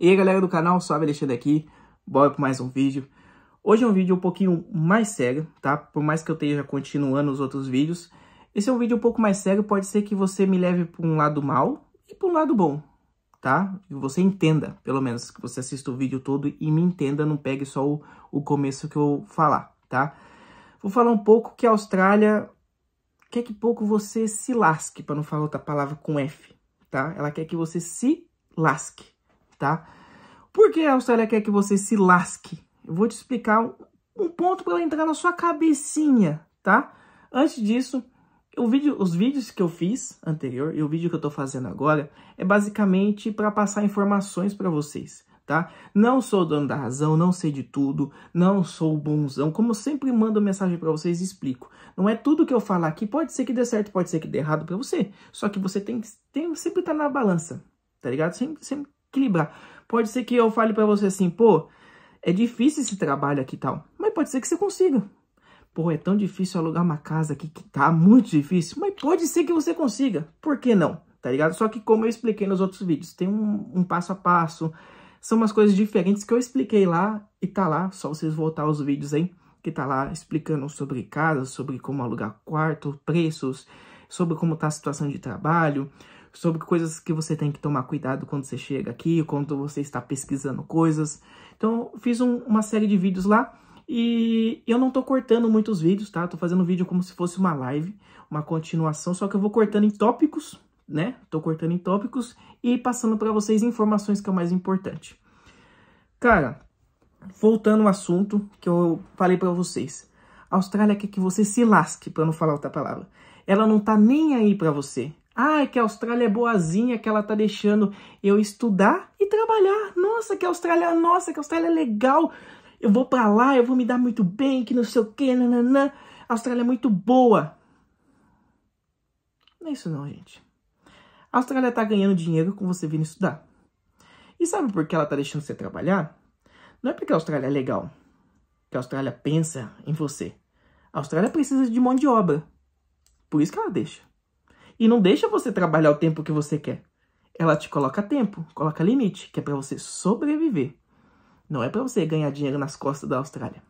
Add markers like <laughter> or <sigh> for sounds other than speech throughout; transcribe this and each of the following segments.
E aí galera do canal, Suave Alexandre aqui, bora para mais um vídeo. Hoje é um vídeo um pouquinho mais sério, tá? Por mais que eu esteja continuando os outros vídeos, esse é um vídeo um pouco mais sério, pode ser que você me leve para um lado mal e para um lado bom, tá? Que você entenda, pelo menos, que você assista o vídeo todo e me entenda, não pegue só o, o começo que eu falar, tá? Vou falar um pouco que a Austrália quer que pouco você se lasque, para não falar outra palavra com F, tá? Ela quer que você se lasque tá? Por que a Austrália quer que você se lasque? Eu vou te explicar um, ponto para entrar na sua cabecinha, tá? Antes disso, Vídeo, os vídeos que eu fiz anterior e o vídeo que eu tô fazendo agora é basicamente para passar informações para vocês, tá? Não sou dono da razão, não sei de tudo, não sou bonzão. Como eu sempre mando mensagem para vocês e explico. Não é tudo que eu falar aqui, pode ser que dê certo, pode ser que dê errado para você. Só que você tem, que sempre tá na balança, tá ligado? Sempre, sempre equilibrar. Pode ser que eu fale para você assim, pô, é difícil esse trabalho aqui e tal. Mas pode ser que você consiga. Pô, é tão difícil alugar uma casa aqui que tá muito difícil. Mas pode ser que você consiga. Por que não? Tá ligado? Só que como eu expliquei nos outros vídeos, tem um, um passo a passo. São umas coisas diferentes que eu expliquei lá e tá lá. Só vocês voltar aos vídeos aí que tá lá explicando sobre casa, sobre como alugar quarto, preços, sobre como tá a situação de trabalho, sobre coisas que você tem que tomar cuidado quando você chega aqui, quando você está pesquisando coisas. Então, fiz um, uma série de vídeos lá e eu não tô cortando muitos vídeos, tá? Tô fazendo vídeo como se fosse uma live, uma continuação, só que eu vou cortando em tópicos, né? Tô cortando em tópicos e passando para vocês informações que é o mais importante. Cara, voltando ao assunto que eu falei para vocês. A Austrália quer que você se lasque, para não falar outra palavra. Ela não tá nem aí para você. Ah, que a Austrália é boazinha, que ela tá deixando eu estudar e trabalhar. Nossa, que a Austrália, nossa, que a Austrália é legal. Eu vou para lá, eu vou me dar muito bem, que não sei o quê, nananã. A Austrália é muito boa. Não é isso não, gente. A Austrália tá ganhando dinheiro com você vindo estudar. E sabe por que ela tá deixando você trabalhar? Não é porque a Austrália é legal, que a Austrália pensa em você. A Austrália precisa de mão de obra. Por isso que ela deixa e não deixa você trabalhar o tempo que você quer. Ela te coloca tempo, coloca limite, que é para você sobreviver. Não é para você ganhar dinheiro nas costas da Austrália.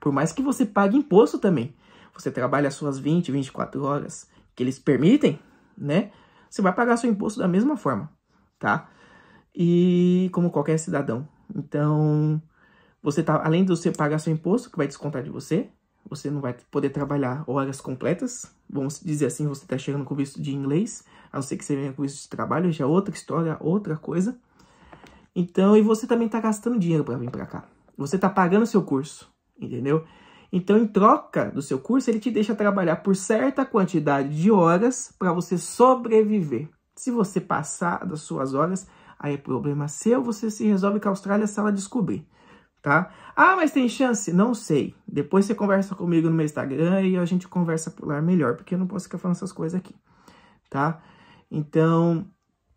Por mais que você pague imposto também. Você trabalha as suas 20, 24 horas que eles permitem, né? Você vai pagar seu imposto da mesma forma, tá? E como qualquer cidadão. Então, você tá além de você pagar seu imposto que vai descontar de você, você não vai poder trabalhar horas completas. Vamos dizer assim, você está chegando com visto de inglês, a não ser que você venha com visto de trabalho, já é outra história, outra coisa. Então, e você também está gastando dinheiro para vir para cá. Você está pagando seu curso, entendeu? Então, em troca do seu curso, ele te deixa trabalhar por certa quantidade de horas para você sobreviver. Se você passar das suas horas, aí é problema seu, você se resolve que a Austrália se ela descobrir tá? Ah, mas tem chance? Não sei. Depois você conversa comigo no meu Instagram e a gente conversa por lá melhor, porque eu não posso ficar falando essas coisas aqui, tá? Então,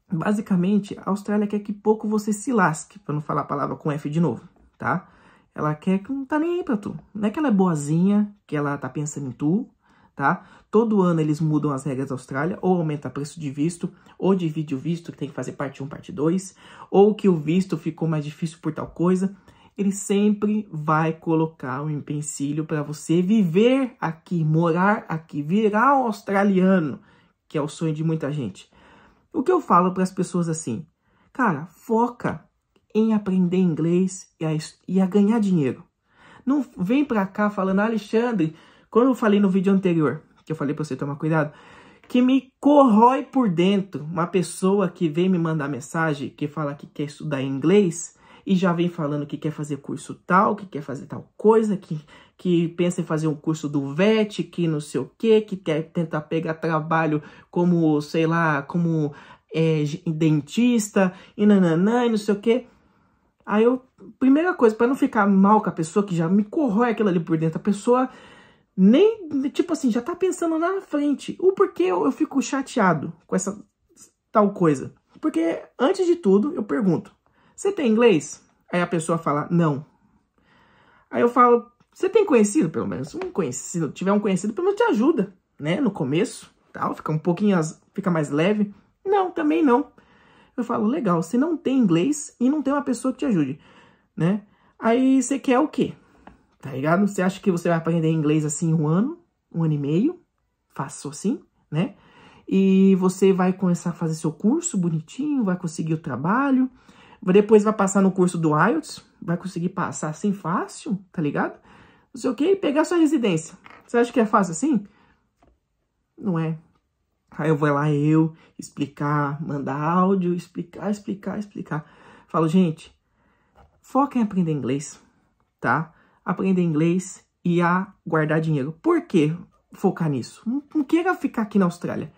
basicamente, a Austrália quer que pouco você se lasque, para não falar a palavra com F de novo, tá? Ela quer que não tá nem aí pra tu. Não é que ela é boazinha, que ela tá pensando em tu, tá? Todo ano eles mudam as regras da Austrália, ou aumenta o preço de visto, ou divide o visto, que tem que fazer parte 1, parte 2, ou que o visto ficou mais difícil por tal coisa ele sempre vai colocar um empecilho para você viver aqui, morar aqui, virar um australiano, que é o sonho de muita gente. O que eu falo para as pessoas assim, cara, foca em aprender inglês e a, e a ganhar dinheiro. Não vem para cá falando, Alexandre, quando eu falei no vídeo anterior, que eu falei para você tomar cuidado, que me corrói por dentro. Uma pessoa que vem me mandar mensagem, que fala que quer estudar inglês, e já vem falando que quer fazer curso tal, que quer fazer tal coisa, que, que pensa em fazer um curso do VET, que não sei o quê, que quer tentar pegar trabalho como, sei lá, como é, dentista e nananã e não sei o quê. Aí eu, primeira coisa, para não ficar mal com a pessoa que já me corrói aquilo ali por dentro, a pessoa nem, tipo assim, já tá pensando lá na frente. O porquê eu, eu fico chateado com essa tal coisa? Porque, antes de tudo, eu pergunto, você tem inglês? Aí a pessoa fala, não. Aí eu falo, você tem conhecido? Pelo menos um conhecido. Se tiver um conhecido, pelo menos te ajuda, né? No começo, tal. Fica um pouquinho, fica mais leve. Não, também não. Eu falo, legal, você não tem inglês e não tem uma pessoa que te ajude, né? Aí você quer o quê? Tá ligado? Você acha que você vai aprender inglês assim um ano, um ano e meio? Faço assim, né? E você vai começar a fazer seu curso bonitinho, vai conseguir o trabalho, depois vai passar no curso do IELTS, vai conseguir passar assim fácil, tá ligado? Não sei o quê, e pegar sua residência. Você acha que é fácil assim? Não é. Aí eu vou lá, eu, explicar, mandar áudio, explicar, explicar, explicar. Falo, gente, foca em aprender inglês, tá? Aprender inglês e a guardar dinheiro. Por que focar nisso? Não, não queira ficar aqui na Austrália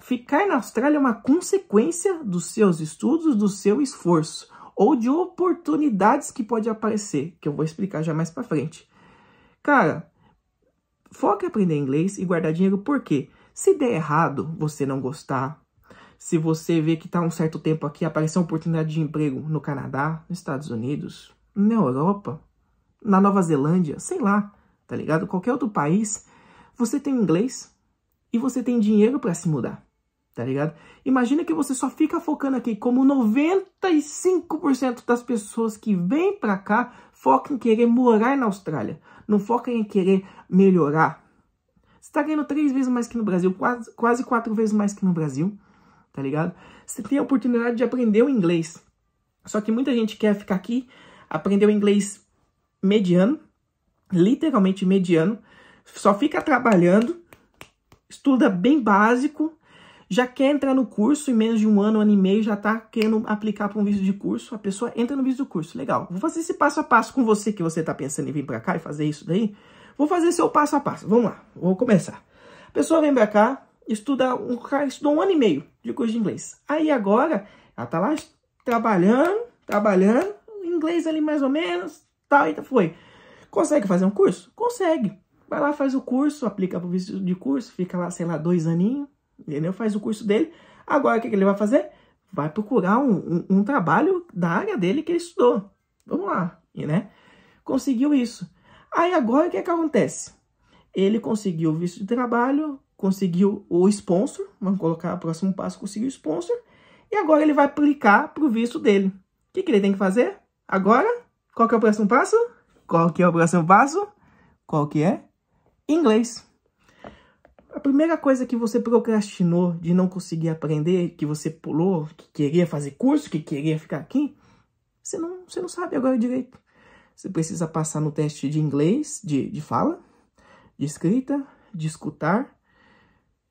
ficar na Austrália é uma consequência dos seus estudos, do seu esforço ou de oportunidades que pode aparecer, que eu vou explicar já mais para frente. Cara, foca em aprender inglês e guardar dinheiro Por quê? se der errado, você não gostar, se você vê que tá um certo tempo aqui, aparecer uma oportunidade de emprego no Canadá, nos Estados Unidos, na Europa, na Nova Zelândia, sei lá, tá ligado? Qualquer outro país, você tem inglês, e você tem dinheiro para se mudar, tá ligado? Imagina que você só fica focando aqui, como 95% das pessoas que vêm para cá focam em querer morar na Austrália, não focam em querer melhorar. Você está ganhando três vezes mais que no Brasil, quase, quase quatro vezes mais que no Brasil, tá ligado? Você tem a oportunidade de aprender o inglês. Só que muita gente quer ficar aqui, aprender o inglês mediano, literalmente mediano, só fica trabalhando estuda bem básico, já quer entrar no curso, em menos de um ano, um ano e meio, já está querendo aplicar para um visto de curso, a pessoa entra no visto de curso. Legal, vou fazer esse passo a passo com você que você está pensando em vir para cá e fazer isso daí. Vou fazer seu passo a passo. Vamos lá, vou começar. A pessoa vem para cá, estuda um estudou um ano e meio de curso de inglês. Aí agora ela está lá trabalhando, trabalhando, inglês ali mais ou menos, tal e foi. Consegue fazer um curso? Consegue. Vai lá, faz o curso, aplica pro visto de curso, fica lá, sei lá, dois aninhos, entendeu? Faz o curso dele. Agora, o que, que ele vai fazer? Vai procurar um, um, um trabalho da área dele que ele estudou. Vamos lá, e, né? Conseguiu isso. Aí agora o que, que acontece? Ele conseguiu o visto de trabalho, conseguiu o sponsor, vamos colocar o próximo passo, conseguiu o sponsor, e agora ele vai aplicar para o visto dele. O que, que ele tem que fazer? Agora, qual que é o próximo passo? Qual que é o próximo passo? Qual que é? Inglês. A primeira coisa que você procrastinou de não conseguir aprender, que você pulou, que queria fazer curso, que queria ficar aqui, você não, você não sabe agora direito. Você precisa passar no teste de inglês, de, de fala, de escrita, de escutar,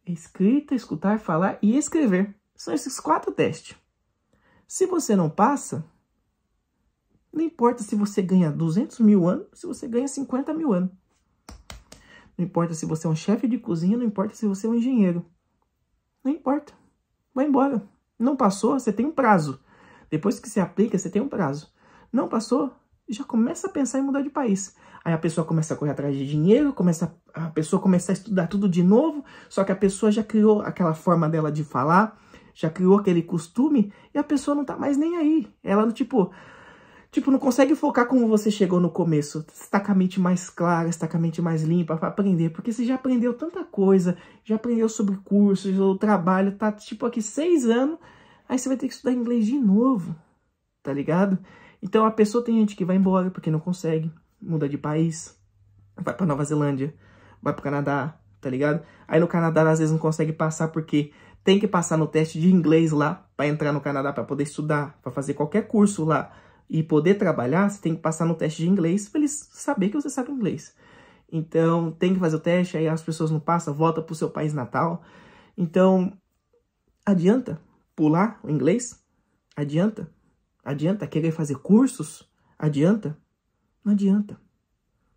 escrita, escutar, falar e escrever. São esses quatro testes. Se você não passa, não importa se você ganha 200 mil anos, se você ganha 50 mil anos. Não importa se você é um chefe de cozinha, não importa se você é um engenheiro. Não importa. Vai embora. Não passou, você tem um prazo. Depois que você aplica, você tem um prazo. Não passou, já começa a pensar em mudar de país. Aí a pessoa começa a correr atrás de dinheiro, começa a, a pessoa começa a estudar tudo de novo, só que a pessoa já criou aquela forma dela de falar, já criou aquele costume, e a pessoa não tá mais nem aí. Ela, tipo, Tipo, não consegue focar como você chegou no começo. Você tá com a mente mais clara, você tá com a mente mais limpa para aprender. Porque você já aprendeu tanta coisa, já aprendeu sobre cursos, o trabalho, tá tipo aqui seis anos, aí você vai ter que estudar inglês de novo, tá ligado? Então a pessoa tem gente que vai embora porque não consegue, muda de país, vai para Nova Zelândia, vai pro Canadá, tá ligado? Aí no Canadá às vezes não consegue passar porque tem que passar no teste de inglês lá para entrar no Canadá para poder estudar, para fazer qualquer curso lá e poder trabalhar, você tem que passar no teste de inglês para eles saber que você sabe inglês. Então, tem que fazer o teste, aí as pessoas não passam, volta para o seu país natal. Então, adianta pular o inglês? Adianta? Adianta querer fazer cursos? Adianta? Não adianta.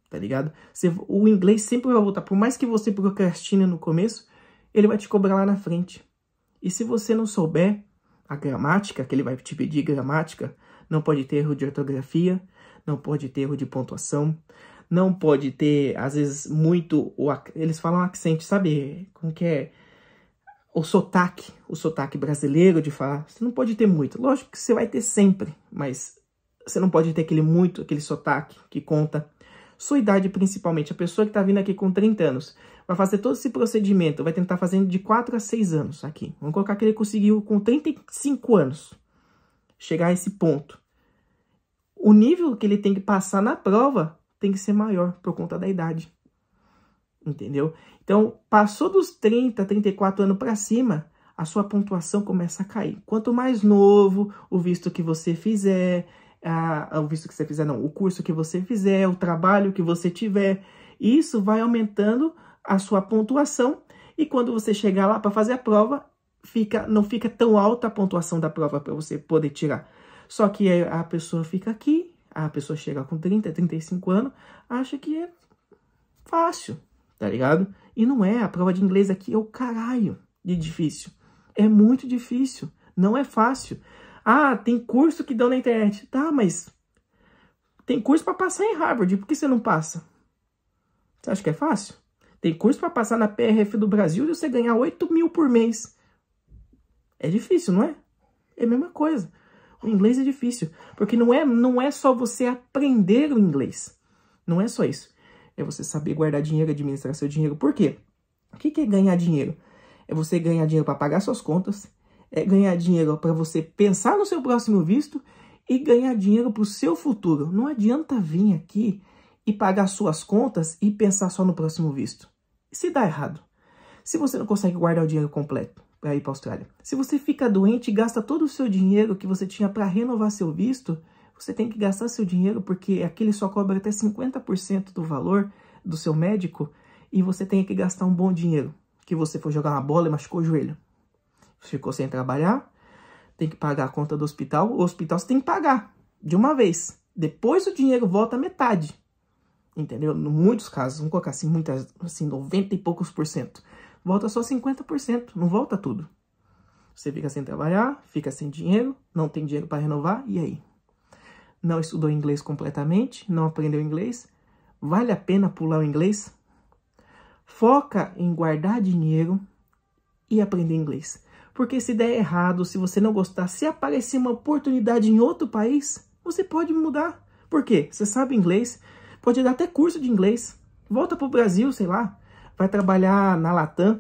Tá ligado? Você, o inglês sempre vai voltar. Por mais que você procrastine no começo, ele vai te cobrar lá na frente. E se você não souber a gramática, que ele vai te pedir gramática, não pode ter erro de ortografia, não pode ter erro de pontuação, não pode ter, às vezes, muito. O, eles falam accent, sabe? Como que é? O sotaque, o sotaque brasileiro de falar. Você não pode ter muito. Lógico que você vai ter sempre, mas você não pode ter aquele muito, aquele sotaque que conta. Sua idade, principalmente. A pessoa que está vindo aqui com 30 anos vai fazer todo esse procedimento, vai tentar fazer de 4 a 6 anos aqui. Vamos colocar que ele conseguiu com 35 anos chegar a esse ponto. O nível que ele tem que passar na prova tem que ser maior por conta da idade. Entendeu? Então, passou dos 30, 34 anos para cima, a sua pontuação começa a cair. Quanto mais novo o visto que você fizer, a, o visto que você fizer, não, o curso que você fizer, o trabalho que você tiver, isso vai aumentando a sua pontuação. E quando você chegar lá para fazer a prova, fica, não fica tão alta a pontuação da prova para você poder tirar. Só que a pessoa fica aqui, a pessoa chega com 30, 35 anos, acha que é fácil, tá ligado? E não é, a prova de inglês aqui é o caralho de difícil. É muito difícil, não é fácil. Ah, tem curso que dão na internet. Tá, mas tem curso para passar em Harvard, por que você não passa? Você acha que é fácil? Tem curso para passar na PRF do Brasil e você ganhar 8 mil por mês. É difícil, não é? É a mesma coisa. O inglês é difícil, porque não é, não é só você aprender o inglês. Não é só isso. É você saber guardar dinheiro, administrar seu dinheiro. Por quê? O que, que é ganhar dinheiro? É você ganhar dinheiro para pagar suas contas, é ganhar dinheiro para você pensar no seu próximo visto e ganhar dinheiro para o seu futuro. Não adianta vir aqui e pagar suas contas e pensar só no próximo visto. Se dá errado. Se você não consegue guardar o dinheiro completo para ir para a Austrália. Se você fica doente e gasta todo o seu dinheiro que você tinha para renovar seu visto, você tem que gastar seu dinheiro porque aquele só cobra até 50% do valor do seu médico e você tem que gastar um bom dinheiro, que você foi jogar uma bola e machucou o joelho. Ficou sem trabalhar, tem que pagar a conta do hospital, o hospital você tem que pagar de uma vez. Depois o dinheiro volta metade. Entendeu? Em muitos casos, vamos colocar assim, muitas, assim, 90 e poucos por cento volta só 50%, não volta tudo. Você fica sem trabalhar, fica sem dinheiro, não tem dinheiro para renovar, e aí? Não estudou inglês completamente, não aprendeu inglês? Vale a pena pular o inglês? Foca em guardar dinheiro e aprender inglês. Porque se der errado, se você não gostar, se aparecer uma oportunidade em outro país, você pode mudar. Por quê? Você sabe inglês, pode dar até curso de inglês. Volta para o Brasil, sei lá, vai trabalhar na Latam,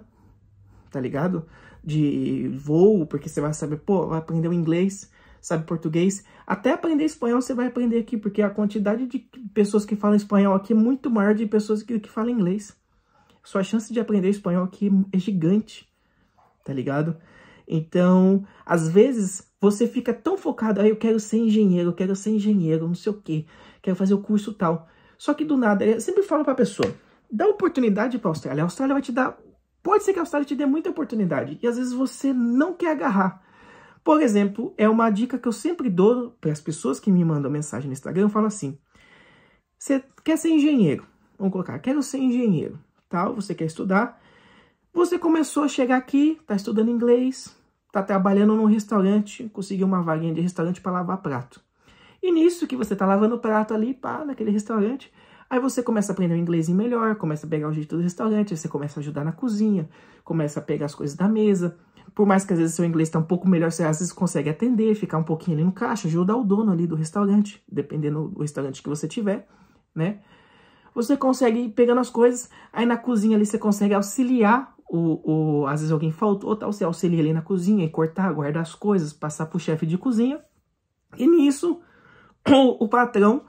tá ligado? De voo, porque você vai saber, pô, vai aprender o inglês, sabe português. Até aprender espanhol você vai aprender aqui, porque a quantidade de pessoas que falam espanhol aqui é muito maior de pessoas que, que falam inglês. Sua chance de aprender espanhol aqui é gigante, tá ligado? Então, às vezes, você fica tão focado, aí ah, eu quero ser engenheiro, eu quero ser engenheiro, não sei o quê, quero fazer o curso tal. Só que do nada, eu sempre falo pra pessoa, Dá oportunidade para a Austrália. A Austrália vai te dar. Pode ser que a Austrália te dê muita oportunidade e às vezes você não quer agarrar. Por exemplo, é uma dica que eu sempre dou para as pessoas que me mandam mensagem no Instagram. Eu falo assim: você quer ser engenheiro? Vamos colocar, quero ser engenheiro. Tal, você quer estudar? Você começou a chegar aqui, está estudando inglês, está trabalhando num restaurante, conseguiu uma vaguinha de restaurante para lavar prato. E nisso que você está lavando prato ali, pá, naquele restaurante, Aí você começa a aprender o inglês melhor, começa a pegar o jeito do restaurante, você começa a ajudar na cozinha, começa a pegar as coisas da mesa. Por mais que às vezes seu inglês está um pouco melhor, você às vezes consegue atender, ficar um pouquinho ali no caixa, ajudar o dono ali do restaurante, dependendo do restaurante que você tiver, né? Você consegue ir pegando as coisas, aí na cozinha ali você consegue auxiliar o, o, às vezes alguém faltou, tal, você auxilia ali na cozinha e cortar, guardar as coisas, passar para o chefe de cozinha. E nisso, o, <clears throat> o patrão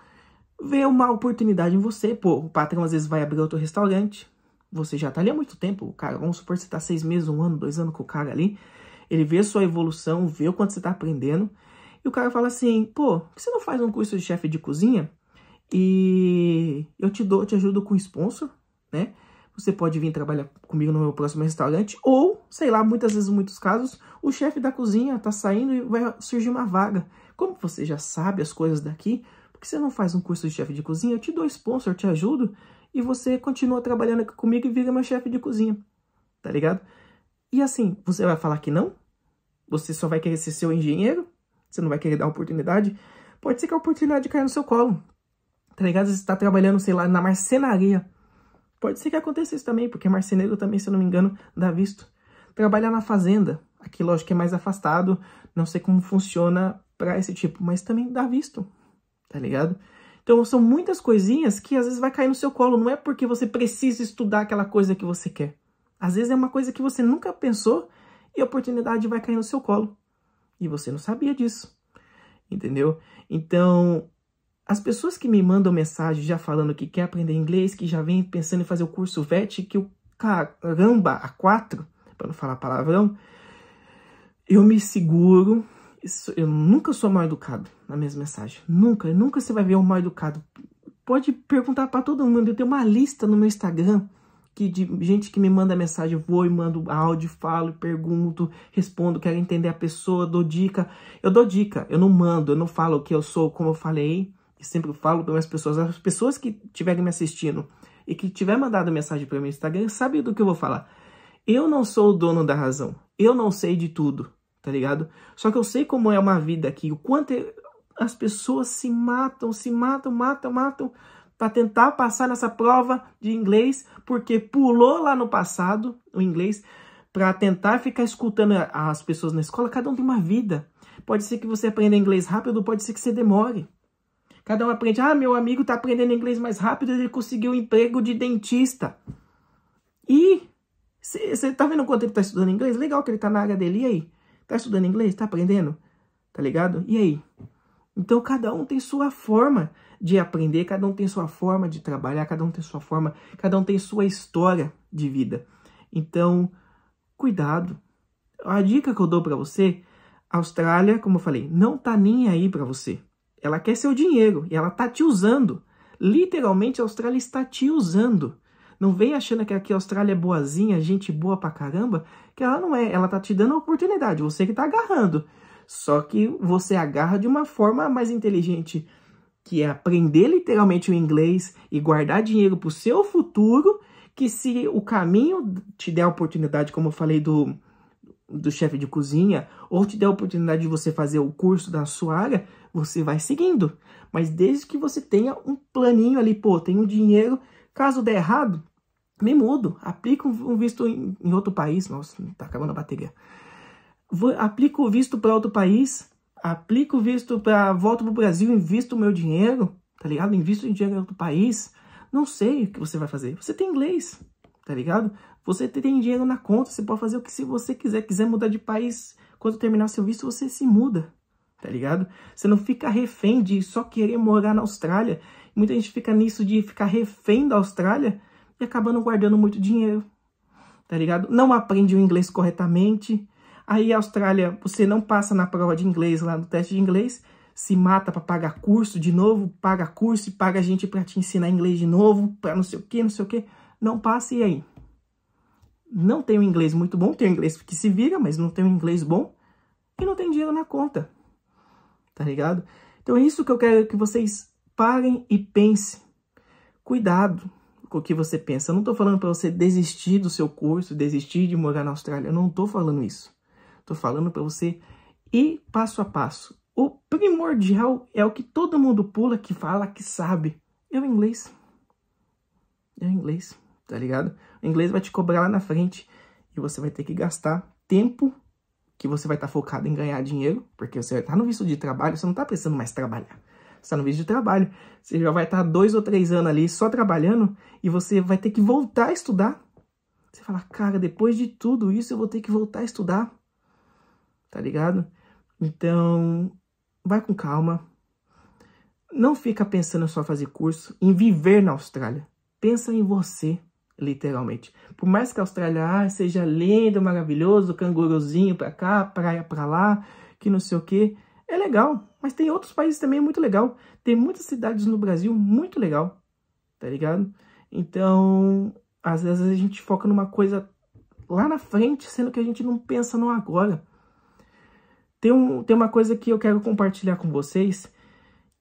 vê uma oportunidade em você. Pô, o patrão às vezes vai abrir outro restaurante. Você já tá ali há muito tempo, cara. Vamos supor que você tá seis meses, um ano, dois anos com o cara ali. Ele vê sua evolução, vê o quanto você tá aprendendo. E o cara fala assim, pô, você não faz um curso de chefe de cozinha? E eu te dou, eu te ajudo com sponsor, né? Você pode vir trabalhar comigo no meu próximo restaurante. Ou, sei lá, muitas vezes, muitos casos, o chefe da cozinha tá saindo e vai surgir uma vaga. Como você já sabe as coisas daqui, que você não faz um curso de chefe de cozinha? Eu te dou sponsor, te ajudo e você continua trabalhando aqui comigo e vira meu chefe de cozinha. Tá ligado? E assim, você vai falar que não? Você só vai querer ser seu engenheiro? Você não vai querer dar oportunidade? Pode ser que a oportunidade caia no seu colo. Tá ligado? Você está trabalhando, sei lá, na marcenaria. Pode ser que aconteça isso também, porque marceneiro também, se eu não me engano, dá visto. Trabalhar na fazenda. Aqui, lógico, é mais afastado. Não sei como funciona para esse tipo, mas também dá visto tá ligado? Então são muitas coisinhas que às vezes vai cair no seu colo, não é porque você precisa estudar aquela coisa que você quer. Às vezes é uma coisa que você nunca pensou e a oportunidade vai cair no seu colo. E você não sabia disso. Entendeu? Então, as pessoas que me mandam mensagem já falando que quer aprender inglês, que já vem pensando em fazer o curso VET, que o caramba, a quatro, para não falar palavrão, eu me seguro, isso, eu nunca sou mal educado na mesma mensagem. Nunca, nunca você vai ver um mal educado. Pode perguntar para todo mundo. Eu tenho uma lista no meu Instagram que de gente que me manda mensagem, eu vou e mando áudio, falo, pergunto, respondo, quero entender a pessoa, dou dica. Eu dou dica, eu não mando, eu não falo o que eu sou, como eu falei, e sempre falo para as pessoas, as pessoas que estiverem me assistindo e que tiver mandado mensagem para o meu Instagram, sabe do que eu vou falar. Eu não sou o dono da razão. Eu não sei de tudo tá ligado? Só que eu sei como é uma vida aqui, o quanto as pessoas se matam, se matam, matam, matam para tentar passar nessa prova de inglês, porque pulou lá no passado o inglês para tentar ficar escutando as pessoas na escola. Cada um tem uma vida. Pode ser que você aprenda inglês rápido, pode ser que você demore. Cada um aprende. Ah, meu amigo está aprendendo inglês mais rápido, ele conseguiu um emprego de dentista. E você está vendo quanto ele está estudando inglês? Legal que ele está na área dele, e aí? Tá estudando inglês? Tá aprendendo? Tá ligado? E aí? Então, cada um tem sua forma de aprender, cada um tem sua forma de trabalhar, cada um tem sua forma, cada um tem sua história de vida. Então, cuidado. A dica que eu dou para você, a Austrália, como eu falei, não tá nem aí para você. Ela quer seu dinheiro e ela tá te usando. Literalmente, a Austrália está te usando. Não vem achando que aqui a Austrália é boazinha, gente boa pra caramba, que ela não é. Ela tá te dando a oportunidade, você que tá agarrando. Só que você agarra de uma forma mais inteligente, que é aprender literalmente o inglês e guardar dinheiro pro seu futuro, que se o caminho te der a oportunidade, como eu falei do do chefe de cozinha, ou te der a oportunidade de você fazer o curso da sua área, você vai seguindo. Mas desde que você tenha um planinho ali, pô, tem um dinheiro, caso der errado, nem mudo, aplico um visto em, outro país, nossa, tá acabando a bateria. aplico o visto para outro país, aplico o visto para volto pro Brasil, invisto o meu dinheiro, tá ligado? Invisto o dinheiro em outro país. Não sei o que você vai fazer. Você tem inglês, tá ligado? Você tem dinheiro na conta, você pode fazer o que se você quiser. Quiser mudar de país, quando terminar seu visto, você se muda, tá ligado? Você não fica refém de só querer morar na Austrália. Muita gente fica nisso de ficar refém da Austrália, e acaba não guardando muito dinheiro, tá ligado? Não aprende o inglês corretamente. Aí, Austrália, você não passa na prova de inglês, lá no teste de inglês, se mata para pagar curso de novo, paga curso e paga gente para te ensinar inglês de novo, para não sei o que, não sei o que. Não passa e aí? Não tem um inglês muito bom, tem um inglês que se vira, mas não tem um inglês bom e não tem dinheiro na conta, tá ligado? Então é isso que eu quero que vocês parem e pensem. Cuidado, o que você pensa. Eu não estou falando para você desistir do seu curso, desistir de morar na Austrália. Eu não estou falando isso. Estou falando para você ir passo a passo. O primordial é o que todo mundo pula, que fala, que sabe. É o inglês. É o inglês, tá ligado? O inglês vai te cobrar lá na frente e você vai ter que gastar tempo que você vai estar tá focado em ganhar dinheiro, porque você está no visto de trabalho, você não está precisando mais trabalhar está no visto de trabalho. Você já vai estar dois ou três anos ali só trabalhando e você vai ter que voltar a estudar. Você fala, cara, depois de tudo isso eu vou ter que voltar a estudar. Tá ligado? Então, vai com calma. Não fica pensando só fazer curso, em viver na Austrália. Pensa em você, literalmente. Por mais que a Austrália ah, seja lindo, maravilhoso, canguruzinho pra cá, praia pra lá, que não sei o que, é legal, mas tem outros países também é muito legal. Tem muitas cidades no Brasil muito legal, tá ligado? Então, às vezes a gente foca numa coisa lá na frente, sendo que a gente não pensa no agora. Tem, um, tem uma coisa que eu quero compartilhar com vocês,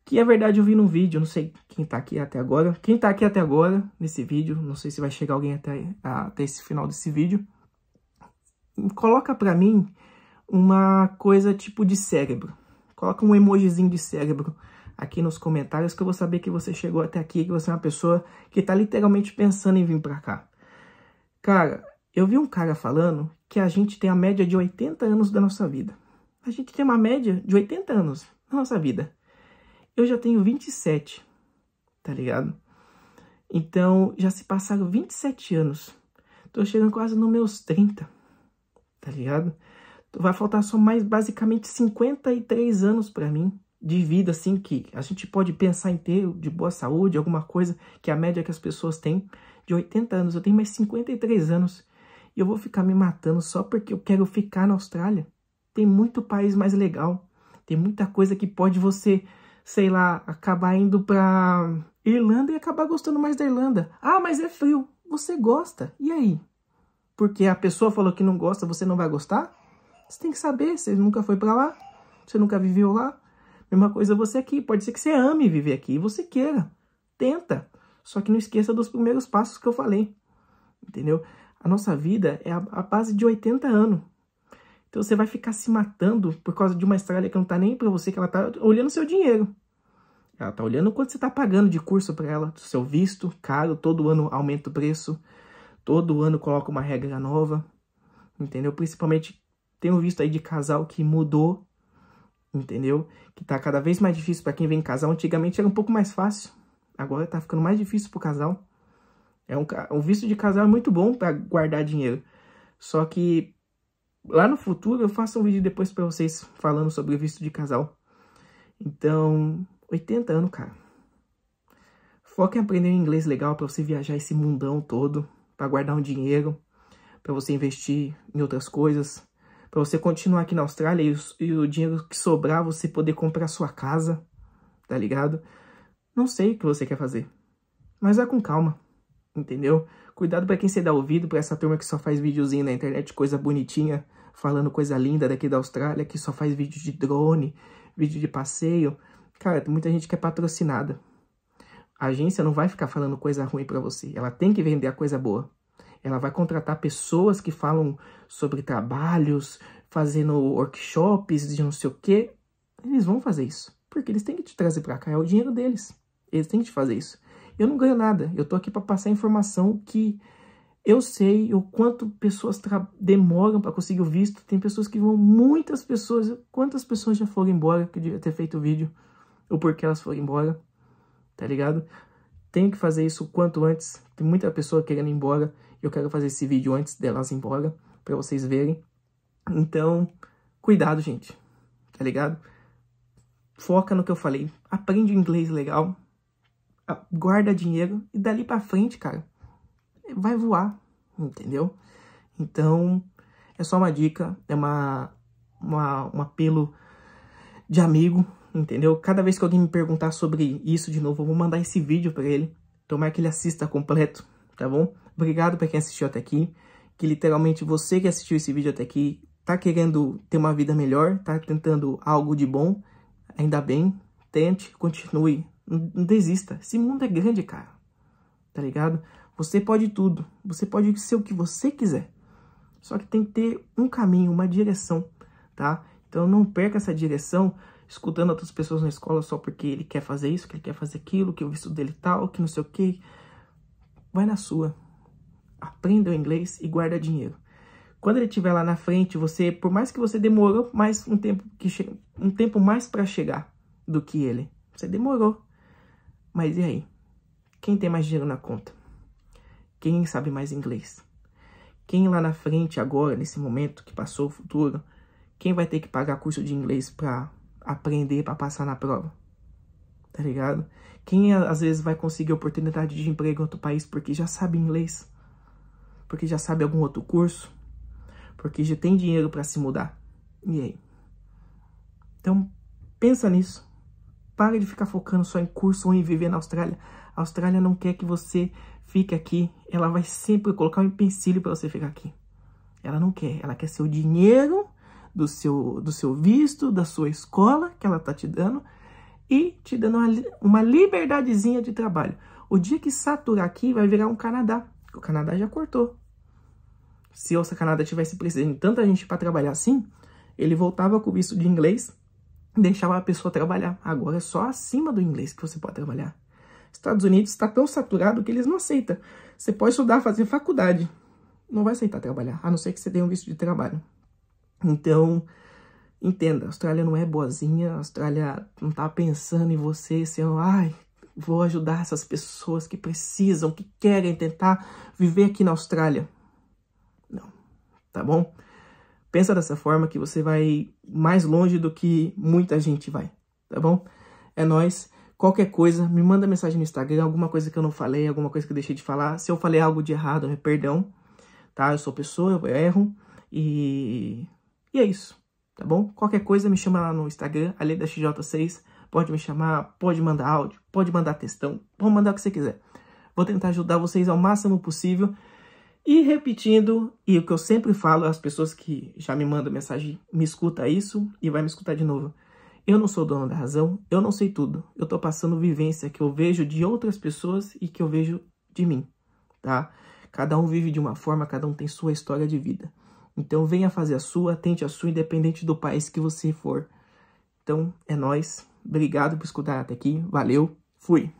que é verdade eu vi num vídeo, não sei quem tá aqui até agora. Quem tá aqui até agora, nesse vídeo, não sei se vai chegar alguém até, até esse final desse vídeo. Coloca pra mim uma coisa tipo de cérebro. Coloca um emojizinho de cérebro aqui nos comentários que eu vou saber que você chegou até aqui, que você é uma pessoa que está literalmente pensando em vir para cá. Cara, eu vi um cara falando que a gente tem a média de 80 anos da nossa vida. A gente tem uma média de 80 anos na nossa vida. Eu já tenho 27, tá ligado? Então, já se passaram 27 anos. Tô chegando quase nos meus 30, tá ligado? vai faltar só mais basicamente 53 anos para mim de vida, assim, que a gente pode pensar inteiro de boa saúde, alguma coisa que a média que as pessoas têm de 80 anos. Eu tenho mais 53 anos e eu vou ficar me matando só porque eu quero ficar na Austrália. Tem muito país mais legal, tem muita coisa que pode você, sei lá, acabar indo pra Irlanda e acabar gostando mais da Irlanda. Ah, mas é frio. Você gosta. E aí? Porque a pessoa falou que não gosta, você não vai gostar? Você tem que saber, você nunca foi para lá, você nunca viveu lá. Mesma coisa você aqui, pode ser que você ame viver aqui, você queira, tenta. Só que não esqueça dos primeiros passos que eu falei, entendeu? A nossa vida é a, base de 80 anos. Então você vai ficar se matando por causa de uma estrada que não tá nem para você, que ela tá olhando seu dinheiro. Ela tá olhando quanto você tá pagando de curso para ela, do seu visto, caro, todo ano aumenta o preço, todo ano coloca uma regra nova, entendeu? Principalmente tenho visto aí de casal que mudou, entendeu? Que tá cada vez mais difícil para quem vem casal. Antigamente era um pouco mais fácil, agora tá ficando mais difícil pro casal. É um, o visto de casal é muito bom para guardar dinheiro. Só que lá no futuro eu faço um vídeo depois para vocês falando sobre o visto de casal. Então, 80 anos, cara. Foca em aprender um inglês legal para você viajar esse mundão todo, para guardar um dinheiro, para você investir em outras coisas, para você continuar aqui na Austrália e o, e o dinheiro que sobrar você poder comprar sua casa, tá ligado? Não sei o que você quer fazer, mas vá com calma, entendeu? Cuidado para quem você dá ouvido, para essa turma que só faz videozinho na internet, coisa bonitinha, falando coisa linda daqui da Austrália, que só faz vídeo de drone, vídeo de passeio. Cara, tem muita gente que é patrocinada. A agência não vai ficar falando coisa ruim para você, ela tem que vender a coisa boa ela vai contratar pessoas que falam sobre trabalhos, fazendo workshops de não sei o quê. Eles vão fazer isso, porque eles têm que te trazer para cá, é o dinheiro deles. Eles têm que te fazer isso. Eu não ganho nada, eu tô aqui para passar informação que eu sei o quanto pessoas demoram para conseguir o visto. Tem pessoas que vão, muitas pessoas, quantas pessoas já foram embora que eu devia ter feito o vídeo, ou porque elas foram embora, tá ligado? Tenho que fazer isso o quanto antes. Tem muita pessoa querendo ir embora. Eu quero fazer esse vídeo antes delas ir embora, para vocês verem. Então, cuidado, gente. Tá ligado? Foca no que eu falei. Aprende inglês legal. Ah, guarda dinheiro. E dali pra frente, cara, vai voar. Entendeu? Então, é só uma dica. É uma, uma um apelo de amigo entendeu? Cada vez que alguém me perguntar sobre isso de novo, eu vou mandar esse vídeo para ele. Tomar que ele assista completo, tá bom? Obrigado para quem assistiu até aqui. Que literalmente você que assistiu esse vídeo até aqui tá querendo ter uma vida melhor, tá tentando algo de bom, ainda bem, tente, continue, não desista. Esse mundo é grande, cara. Tá ligado? Você pode tudo. Você pode ser o que você quiser. Só que tem que ter um caminho, uma direção, tá? Então não perca essa direção escutando outras pessoas na escola só porque ele quer fazer isso, que ele quer fazer aquilo, que o visto dele é tal, que não sei o que. Vai na sua. Aprenda o inglês e guarda dinheiro. Quando ele estiver lá na frente, você, por mais que você demorou mais um tempo que um tempo mais para chegar do que ele, você demorou. Mas e aí? Quem tem mais dinheiro na conta? Quem sabe mais inglês? Quem lá na frente agora, nesse momento que passou o futuro, quem vai ter que pagar curso de inglês para aprender para passar na prova. Tá ligado? Quem às vezes vai conseguir oportunidade de emprego em outro país porque já sabe inglês, porque já sabe algum outro curso, porque já tem dinheiro para se mudar. E aí? Então, pensa nisso. Para de ficar focando só em curso ou em viver na Austrália. A Austrália não quer que você fique aqui. Ela vai sempre colocar um empecilho para você ficar aqui. Ela não quer. Ela quer seu dinheiro do seu, do seu visto, da sua escola que ela está te dando e te dando uma, uma liberdadezinha de trabalho. O dia que saturar aqui vai virar um Canadá, porque o Canadá já cortou. Se o Canadá tivesse precisando de tanta gente para trabalhar assim, ele voltava com o visto de inglês e deixava a pessoa trabalhar. Agora é só acima do inglês que você pode trabalhar. Estados Unidos está tão saturado que eles não aceitam. Você pode estudar, fazer faculdade, não vai aceitar trabalhar, a não ser que você tenha um visto de trabalho. Então, entenda, a Austrália não é boazinha, a Austrália não tá pensando em você, se eu, é ai, vou ajudar essas pessoas que precisam, que querem tentar viver aqui na Austrália. Não, tá bom? Pensa dessa forma que você vai mais longe do que muita gente vai, tá bom? É nós. Qualquer coisa, me manda mensagem no Instagram, alguma coisa que eu não falei, alguma coisa que eu deixei de falar. Se eu falei algo de errado, é perdão, tá? Eu sou pessoa, eu erro e e é isso, tá bom? Qualquer coisa me chama lá no Instagram, além da XJ6. Pode me chamar, pode mandar áudio, pode mandar textão, pode mandar o que você quiser. Vou tentar ajudar vocês ao máximo possível. E repetindo, e o que eu sempre falo às pessoas que já me mandam mensagem, me escuta isso e vai me escutar de novo. Eu não sou dono da razão, eu não sei tudo. Eu tô passando vivência que eu vejo de outras pessoas e que eu vejo de mim, tá? Cada um vive de uma forma, cada um tem sua história de vida. Então venha fazer a sua, tente a sua, independente do país que você for. Então é nós. Obrigado por escutar até aqui. Valeu. Fui.